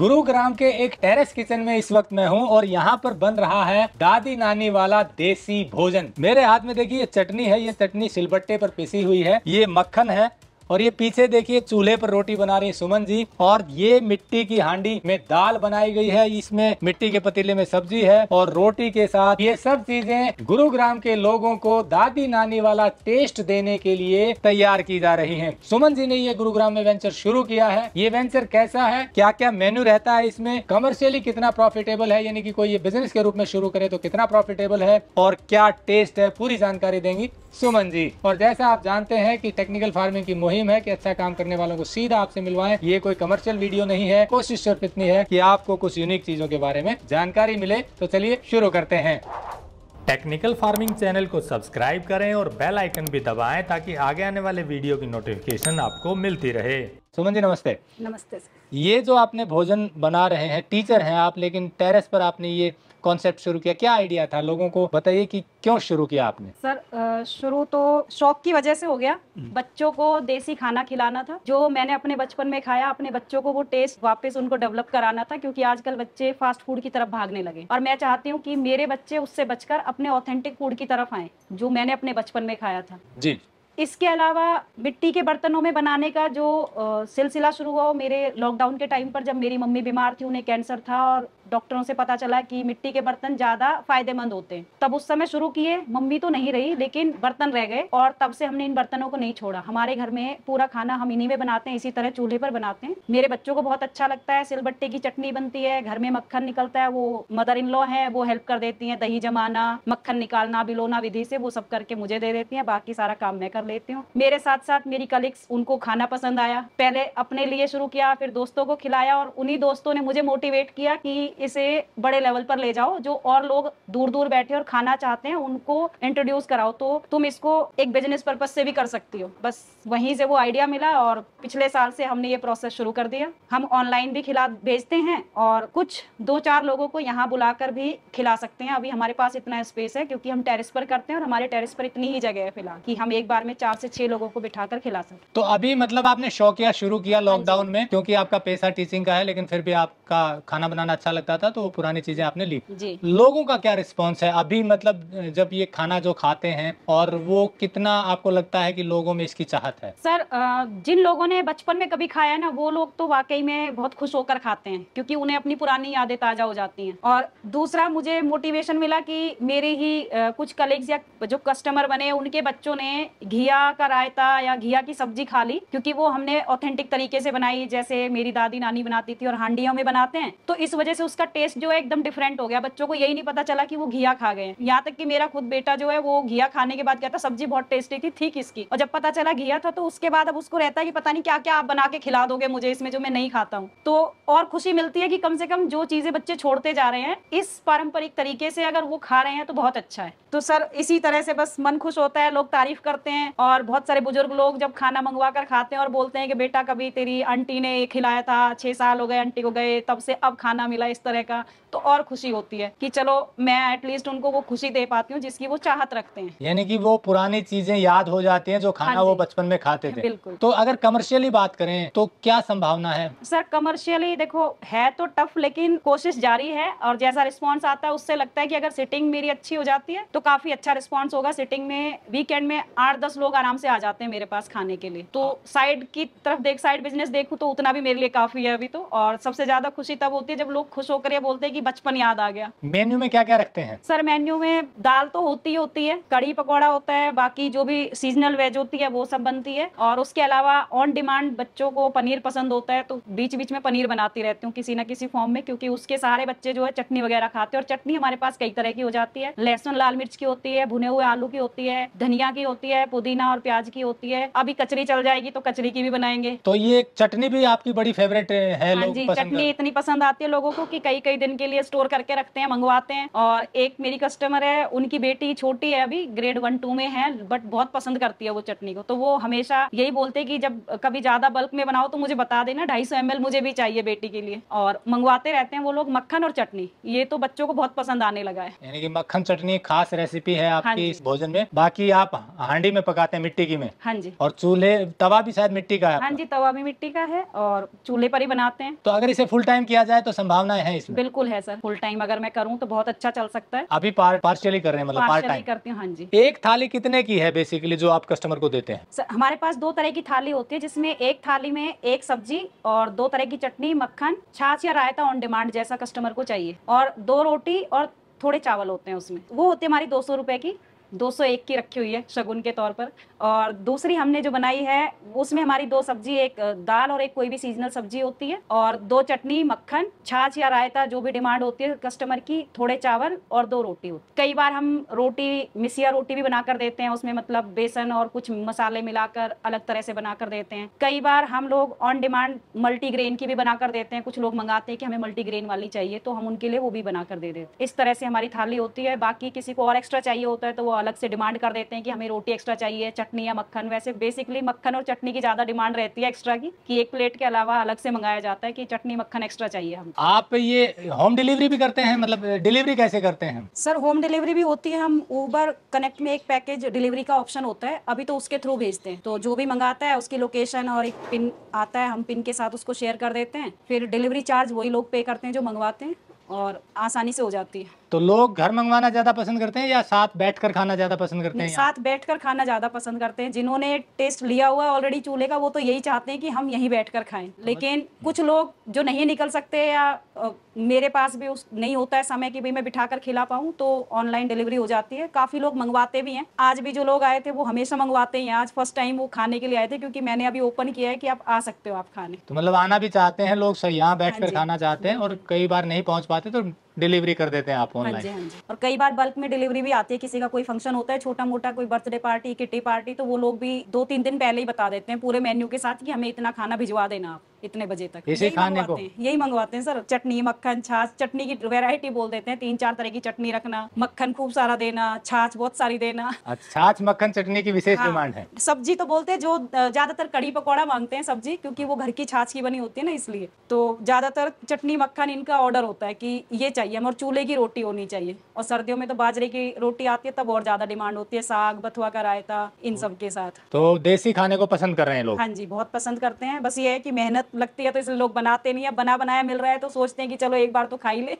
गुरुग्राम के एक terrace kitchen में इस वक्त मैं हूँ और यहाँ पर बन रहा है दादी नानी वाला देसी भोजन मेरे हाथ में देखिए चटनी है ये चटनी सिलबट्टे पर पिसी हुई है ये मक्खन है और ये पीछे देखिए चूल्हे पर रोटी बना रही सुमन जी और ये मिट्टी की हांडी में दाल बनाई गई है इसमें मिट्टी के पतीले में सब्जी है और रोटी के साथ ये सब चीजें गुरुग्राम के लोगों को दादी नानी वाला टेस्ट देने के लिए तैयार की जा रही है सुमन जी ने ये गुरुग्राम में वेंचर शुरू किया है ये वेंचर कैसा है क्या क्या मेन्यू रहता है इसमें कमर्शियली कितना प्रॉफिटेबल है यानी कि कोई ये बिजनेस के रूप में शुरू करे तो कितना प्रॉफिटेबल है और क्या टेस्ट है पूरी जानकारी देंगी सुमन जी और जैसा आप जानते हैं कि टेक्निकल फार्मिंग की मुहिम मुहिम है कि अच्छा काम करने वालों को सीधा आपसे मिलवाएं ये कोई कमर्शियल वीडियो नहीं है कोशिश सिर्फ इतनी है कि आपको कुछ यूनिक चीजों के बारे में जानकारी मिले तो चलिए शुरू करते हैं टेक्निकल फार्मिंग चैनल को सब्सक्राइब करें और बेल आइकन भी दबाएं ताकि आगे आने वाले वीडियो की नोटिफिकेशन आपको मिलती रहे सुमन जी नमस्ते नमस्ते ये जो आपने भोजन बना रहे हैं टीचर हैं आप लेकिन टेरेस पर आपने ये कॉन्सेप्ट शुरू किया क्या आइडिया था लोगों को बताइए कि क्यों शुरू किया आपने सर शुरू तो शौक की वजह से हो गया हम्म। बच्चों को देसी खाना खिलाना था जो मैंने अपने बचपन में खाया अपने बच्चों को वो टेस्ट वापस उनको डेवलप कराना था क्योंकि आजकल बच्चे फास्ट फूड की तरफ भागने लगे और मैं चाहती हूँ की मेरे बच्चे उससे बचकर अपने ऑथेंटिक फूड की तरफ आए जो मैंने अपने बचपन में खाया था जी इसके अलावा मिट्टी के बर्तनों में बनाने का जो सिलसिला शुरू हुआ मेरे लॉकडाउन के टाइम पर जब मेरी मम्मी बीमार थी उन्हें कैंसर था और डॉक्टरों से पता चला कि मिट्टी के बर्तन ज्यादा फायदेमंद होते हैं तब उस समय शुरू किए मम्मी तो नहीं रही लेकिन बर्तन रह गए और तब से हमने इन बर्तनों को नहीं छोड़ा हमारे घर में पूरा खाना हम इन्हीं में बनाते हैं इसी तरह चूल्हे पर बनाते हैं मेरे बच्चों को बहुत अच्छा लगता है सिलबट्टे की चटनी बनती है घर में मक्खन निकलता है वो मदर इन लॉ है वो हेल्प कर देती है दही जमाना मक्खन निकालना बिलोना विधि से वो सब करके मुझे दे देती है बाकी सारा काम मैं कर लेती हूँ मेरे साथ साथ मेरी कलीग्स उनको खाना पसंद आया पहले अपने लिए शुरू किया फिर दोस्तों को खिलाया और उन्हीं दोस्तों ने मुझे मोटिवेट किया कि इसे बड़े लेवल पर ले जाओ जो और लोग दूर दूर बैठे और खाना चाहते हैं उनको इंट्रोड्यूस कराओ तो तुम इसको एक बिजनेस पर्पज से भी कर सकती हो बस वहीं से वो आइडिया मिला और पिछले साल से हमने ये प्रोसेस शुरू कर दिया हम ऑनलाइन भी खिला भेजते हैं और कुछ दो चार लोगों को यहाँ बुलाकर भी खिला सकते हैं अभी हमारे पास इतना स्पेस है क्योंकि हम टेरिस पर करते हैं और हमारे टेरिस पर इतनी ही जगह है फिलहाल कि हम एक बार में चार से छह लोगों को बिठा कर खिला सकते तो अभी मतलब आपने शौक किया शुरू किया लॉकडाउन हाँ में क्योंकि आपका पैसा टीचिंग का है लेकिन फिर भी आपका खाना बनाना अच्छा लगता है रहता था तो वो पुरानी चीजें आपने ली लोगों का क्या रिस्पॉन्स है अभी मतलब जब ये खाना जो खाते हैं और वो कितना आपको लगता है कि लोगों में इसकी चाहत है सर जिन लोगों ने बचपन में कभी खाया ना वो लोग तो वाकई में बहुत खुश होकर खाते हैं क्योंकि उन्हें अपनी पुरानी यादें ताजा हो जाती हैं और दूसरा मुझे मोटिवेशन मिला कि मेरे ही कुछ कलीग्स या जो कस्टमर बने उनके बच्चों ने घिया का रायता या घिया की सब्जी खा ली क्योंकि वो हमने ऑथेंटिक तरीके से बनाई जैसे मेरी दादी नानी बनाती थी और हांडियों में बनाते हैं तो इस वजह से उसका उसका टेस्ट जो है एकदम डिफरेंट हो गया बच्चों को यही नहीं पता चला कि वो घिया खा गए यहाँ तक कि मेरा खुद बेटा जो है वो घिया खाने के बाद कहता सब्जी बहुत टेस्टी थी थी किसकी और जब पता चला घिया था तो उसके बाद अब उसको रहता है कि पता नहीं क्या क्या आप बना के खिला दोगे मुझे इसमें जो मैं नहीं खाता हूँ तो और खुशी मिलती है कि कम से कम जो चीजें बच्चे छोड़ते जा रहे हैं इस पारंपरिक तरीके से अगर वो खा रहे हैं तो बहुत अच्छा है तो सर इसी तरह से बस मन खुश होता है लोग तारीफ करते हैं और बहुत सारे बुजुर्ग लोग जब खाना मंगवा कर खाते हैं और बोलते हैं कि बेटा कभी तेरी आंटी ने खिलाया था छह साल हो गए आंटी को गए तब से अब खाना मिला इस तरह तरह का तो और खुशी होती है कि चलो मैं एटलीस्ट उनको वो खुशी दे पाती हूँ जिसकी वो चाहत रखते हैं यानी कि वो पुरानी चीजें याद हो जाती हैं जो खाना हाँ वो बचपन में खाते थे बिल्कुल तो अगर कमर्शियली बात करें तो क्या संभावना है सर कमर्शियली देखो है तो टफ लेकिन कोशिश जारी है और जैसा रिस्पॉन्स आता है उससे लगता है की अगर सिटिंग मेरी अच्छी हो जाती है तो काफी अच्छा रिस्पॉन्स होगा सिटिंग में वीकेंड में आठ दस लोग आराम से आ जाते हैं मेरे पास खाने के लिए तो साइड की तरफ देख साइड बिजनेस देखू तो उतना भी मेरे लिए काफी है अभी तो और सबसे ज्यादा खुशी तब होती है जब लोग खुश होकर ये बोलते हैं कि बचपन याद आ गया मेन्यू में क्या क्या रखते हैं सर मेन्यू में दाल तो होती ही होती है कड़ी पकौड़ा होता है बाकी जो भी सीजनल वेज होती है वो सब बनती है और उसके अलावा ऑन डिमांड बच्चों को पनीर पसंद होता है तो बीच बीच में पनीर बनाती रहती हूँ किसी ना किसी फॉर्म में क्योंकि उसके सारे बच्चे जो है चटनी वगैरह खाते हैं और चटनी हमारे पास कई तरह की हो जाती है लहसुन लाल मिर्च की होती है भुने हुए आलू की होती है धनिया की होती है पुदीना और प्याज की होती है अभी कचरी चल जाएगी तो कचरी की भी बनाएंगे तो ये चटनी भी आपकी बड़ी फेवरेट है हाँ जी चटनी इतनी पसंद आती है लोगों को कि कई कई दिन के लिए स्टोर करके रखते हैं मंगवाते हैं और एक मेरी कस्टमर है उनकी बेटी छोटी है अभी ग्रेड वन टू में है बट बहुत पसंद करती है वो चटनी को तो वो हमेशा यही बोलते कि जब कभी ज्यादा बल्क में बनाओ तो मुझे बता देना ढाई सौ एम मुझे भी चाहिए बेटी के लिए और मंगवाते रहते हैं वो लोग मक्खन और चटनी ये तो बच्चों को बहुत पसंद आने लगा है यानी कि मक्खन चटनी खास रेसिपी है हाँ आपकी इस भोजन में बाकी आप हांडी में पकाते हैं मिट्टी की में हाँ जी और चूल्हे तवा भी शायद मिट्टी का है हाँ जी तवा भी मिट्टी का है और चूल्हे पर ही बनाते हैं तो अगर इसे फुल टाइम किया जाए तो संभावना है है इसमें बिल्कुल है सर फुल टाइम अगर मैं करूँ तो बहुत अच्छा चल सकता है अभी पार्शियली कर रहे हैं मतलब पार्ट टाइम करती हूँ हाँ जी एक थाली कितने की है बेसिकली जो आप कस्टमर को देते हैं सर हमारे पास दो तरह की थाली होती है जिसमे एक थाली में एक सब्जी और दो तरह की चटनी मक्खन छाछ या रायता ऑन डिमांड जैसा कस्टमर को चाहिए और दो रोटी और थोड़े चावल होते हैं उसमें वो होते हैं हमारी दो सौ रुपए की 201 की रखी हुई है शगुन के तौर पर और दूसरी हमने जो बनाई है उसमें हमारी दो सब्जी एक दाल और एक कोई भी सीजनल सब्जी होती है और दो चटनी मक्खन छाछ या रायता जो भी डिमांड होती है कस्टमर की थोड़े चावल और दो रोटी होती कई बार हम रोटी मिसिया रोटी भी बनाकर देते हैं उसमें मतलब बेसन और कुछ मसाले मिलाकर अलग तरह से बनाकर देते हैं कई बार हम लोग ऑन डिमांड मल्टीग्रेन की भी बनाकर देते हैं कुछ लोग मंगाते हैं कि हमें मल्टीग्रेन वाली चाहिए तो हम उनके लिए वो भी बनाकर दे देते इस तरह से हमारी थाली होती है बाकी किसी को और एक्स्ट्रा चाहिए होता है तो वो अलग से डिमांड कर देते हैं कि हमें रोटी एक्स्ट्रा चाहिए चटनी या मक्खन वैसे बेसिकली मक्खन और चटनी की ज़्यादा डिमांड रहती है एक्स्ट्रा की कि एक प्लेट के अलावा अलग से मंगाया जाता है कि चटनी मक्खन एक्स्ट्रा चाहिए हम आप ये होम डिलीवरी भी करते हैं मतलब डिलीवरी कैसे करते हैं सर होम डिलीवरी भी होती है हम ऊबर कनेक्ट में एक पैकेज डिलीवरी का ऑप्शन होता है अभी तो उसके थ्रू भेजते हैं तो जो भी मंगाता है उसकी लोकेशन और एक पिन आता है हम पिन के साथ उसको शेयर कर देते हैं फिर डिलीवरी चार्ज वही लोग पे करते हैं जो मंगवाते हैं और आसानी से हो जाती है तो लोग घर मंगवाना ज्यादा पसंद करते हैं या साथ बैठकर खाना ज्यादा पसंद करते हैं साथ बैठकर खाना ज्यादा पसंद करते हैं जिन्होंने टेस्ट लिया हुआ ऑलरेडी चूल्हे का वो तो यही चाहते हैं कि हम यहीं बैठकर खाएं लेकिन कुछ लोग जो नहीं निकल सकते या मेरे पास भी उस नहीं होता है समय की भाई मैं बिठा कर खिला पाऊँ तो ऑनलाइन डिलीवरी हो जाती है काफी लोग मंगवाते भी हैं आज भी जो लोग आए थे वो हमेशा मंगवाते हैं आज फर्स्ट टाइम वो खाने के लिए आए थे क्योंकि मैंने अभी ओपन किया है कि आप आ सकते हो आप खाने तो मतलब आना भी चाहते हैं लोग यहाँ हाँ बैठ कर खाना चाहते हैं हम्म। और कई बार नहीं पहुँच पाते तो डिलीवरी कर देते हैं आप ऑनलाइन हाँ जी हाँ जी और कई बार बल्क में डिलीवरी भी आती है किसी का कोई फंक्शन होता है छोटा मोटा कोई बर्थडे पार्टी किटी पार्टी तो वो लोग भी दो तीन दिन पहले ही बता देते हैं पूरे मेन्यू के साथ कि हमें इतना खाना भिजवा देना आप इतने बजे तक यही मंगवाते को यही मंगवाते हैं सर चटनी मक्खन छाछ चटनी की वैरायटी बोल देते हैं तीन चार तरह की चटनी रखना मक्खन खूब सारा देना छाछ बहुत सारी देना अच्छा, छाछ मक्खन चटनी की विशेष हाँ, डिमांड है सब्जी तो बोलते हैं जो ज्यादातर कड़ी पकौड़ा मांगते हैं सब्जी क्योंकि वो घर की छाछ की बनी होती है ना इसलिए तो ज्यादातर चटनी मक्खन इनका ऑर्डर होता है की ये चाहिए हमें और चूल्हे की रोटी होनी चाहिए और सर्दियों में तो बाजरे की रोटी आती है तब और ज्यादा डिमांड होती है साग बथुआ का रायता इन सब के साथ तो देसी खाने को पसंद कर रहे हैं लोग हाँ जी बहुत पसंद करते हैं बस ये है की मेहनत लगती है तो इसलिए लोग बनाते नहीं है बना बनाया मिल रहा है तो सोचते हैं कि चलो एक बार तो खाई ले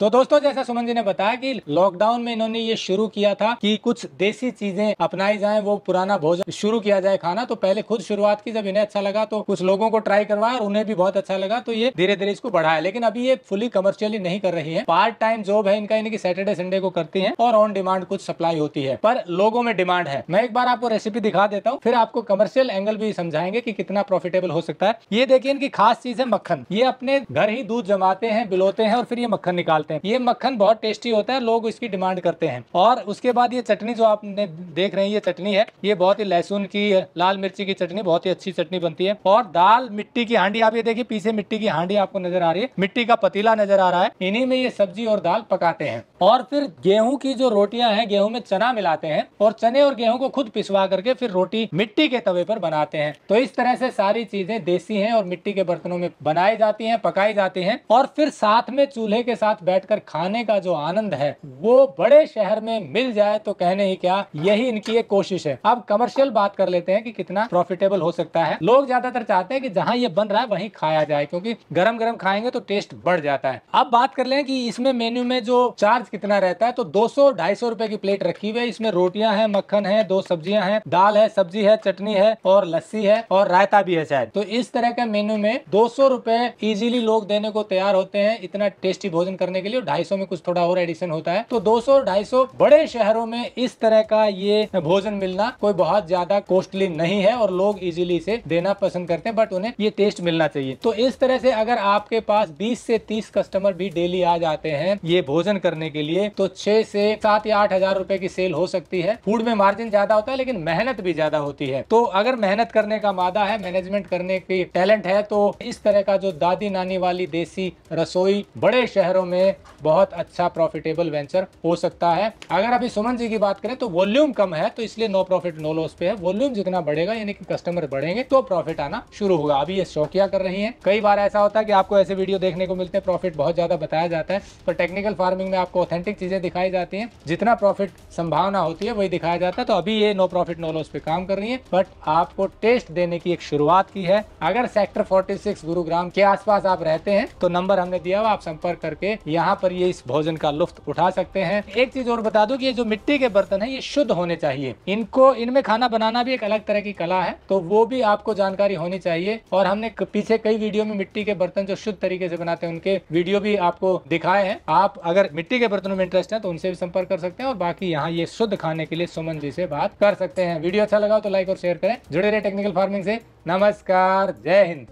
तो दोस्तों जैसा सुमन जी ने बताया कि लॉकडाउन में इन्होंने ये शुरू किया था कि कुछ देसी चीजें अपनाई जाए वो पुराना भोजन शुरू किया जाए खाना तो पहले खुद शुरुआत की जब इन्हें अच्छा लगा तो कुछ लोगों को ट्राई करवाया और उन्हें भी बहुत अच्छा लगा तो ये धीरे धीरे इसको बढ़ाया लेकिन अभी ये फुली कमर्शियली नहीं कर रही है पार्ट टाइम जॉब है इनका इनकी सैटरडे संडे को करती है और ऑन डिमांड कुछ सप्लाई होती है पर लोगों में डिमांड है मैं एक बार आपको रेसिपी दिखा देता हूँ फिर आपको कमर्शियल एंगल भी समझाएंगे की कितना प्रॉफिटेबल हो सकता है ये देखिए इनकी खास चीज है मक्खन ये अपने घर ही दूध जमाते हैं बिलोते हैं और फिर ये मक्खन निकालते सकते हैं ये मक्खन बहुत टेस्टी होता है लोग इसकी डिमांड करते हैं और उसके बाद ये चटनी जो आपने देख रहे हैं ये चटनी है ये बहुत ही लहसुन की लाल मिर्ची की चटनी बहुत ही अच्छी चटनी बनती है और दाल मिट्टी की हांडी आप ये देखिए पीछे मिट्टी की हांडी आपको नजर आ रही है मिट्टी का पतीला नजर आ रहा है इन्हीं में ये सब्जी और दाल पकाते हैं और फिर गेहूं की जो रोटियां हैं गेहूं में चना मिलाते हैं और चने और गेहूं को खुद पिसवा करके फिर रोटी मिट्टी के तवे पर बनाते हैं तो इस तरह से सारी चीजें देसी हैं और मिट्टी के बर्तनों में बनाई जाती हैं पकाई जाती हैं और फिर साथ में चूल्हे के साथ बैठ बैठकर खाने का जो आनंद है वो बड़े शहर में मिल जाए तो कहने ही क्या यही इनकी एक कोशिश है अब कमर्शियल बात कर लेते हैं कि कितना प्रॉफिटेबल हो सकता है लोग ज्यादातर चाहते हैं कि जहाँ ये बन रहा है वहीं खाया जाए क्योंकि गरम गरम खाएंगे तो टेस्ट बढ़ जाता है अब बात कर ले कि इसमें मेन्यू में जो चार्ज कितना रहता है तो दो सौ रुपए की प्लेट रखी हुई है इसमें रोटियां हैं मक्खन है दो सब्जियां हैं दाल है सब्जी है चटनी है और लस्सी है और रायता भी है शायद तो इस तरह के मेन्यू में दो सौ रुपए इजिली लोग देने को तैयार होते हैं इतना टेस्टी भोजन करने के लिए लिए और ढाई में कुछ थोड़ा और एडिशन होता है तो दो सौ बड़े शहरों में इस तरह का ये भोजन मिलना कोई बहुत ज्यादा कॉस्टली नहीं है और लोग इजिली से देना पसंद करते हैं बट उन्हें ये टेस्ट मिलना चाहिए तो इस तरह से अगर आपके पास बीस से तीस कस्टमर भी डेली आ जाते हैं ये भोजन करने के लिए तो छह से सात या आठ हजार रूपए की सेल हो सकती है फूड में मार्जिन ज्यादा होता है लेकिन मेहनत भी ज्यादा होती है तो अगर मेहनत करने का मादा है मैनेजमेंट करने की टैलेंट है तो इस तरह का जो दादी नानी वाली देसी रसोई बड़े शहरों में बहुत अच्छा प्रॉफिटेबल वेंचर हो सकता है अगर अभी सुमन जी की बात करें तो वॉल्यूम कम है तो इसलिए नो प्रॉफिट नो लॉस पे है वॉल्यूम जितना बढ़ेगा यानी कि कस्टमर बढ़ेंगे तो प्रॉफिट आना शुरू होगा अभी ये शौकिया कर रही है कई बार ऐसा होता है कि आपको ऐसे वीडियो देखने को मिलते हैं प्रॉफिट बहुत ज्यादा बताया जाता है पर टेक्निकल फार्मिंग में आपको ऑथेंटिक चीजें दिखाई जाती है जितना प्रॉफिट संभावना होती है वही दिखाया जाता है तो अभी ये नो प्रॉफिट नो लॉस पे काम कर रही है बट आपको टेस्ट देने की एक शुरुआत की है अगर सेक्टर 46 गुरुग्राम के आसपास आप रहते हैं तो नंबर हमने दिया हुआ आप संपर्क करके या यहाँ पर ये इस भोजन का लुफ्त उठा सकते हैं एक चीज और बता दू कि ये जो मिट्टी के बर्तन है ये शुद्ध होने चाहिए इनको इनमें खाना बनाना भी एक अलग तरह की कला है तो वो भी आपको जानकारी होनी चाहिए और हमने पीछे कई वीडियो में मिट्टी के बर्तन जो शुद्ध तरीके से बनाते हैं उनके वीडियो भी आपको दिखाए हैं आप अगर मिट्टी के बर्तनों में इंटरेस्ट है तो उनसे भी संपर्क कर सकते हैं और बाकी यहाँ ये शुद्ध खाने के लिए सुमन जी से बात कर सकते हैं वीडियो अच्छा लगा तो लाइक और शेयर करें जुड़े रहे टेक्निकल फार्मिंग से नमस्कार जय हिंद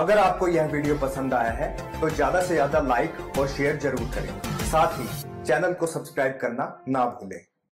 अगर आपको यह वीडियो पसंद आया है तो ज्यादा से ज्यादा लाइक और शेयर जरूर करें साथ ही चैनल को सब्सक्राइब करना ना भूलें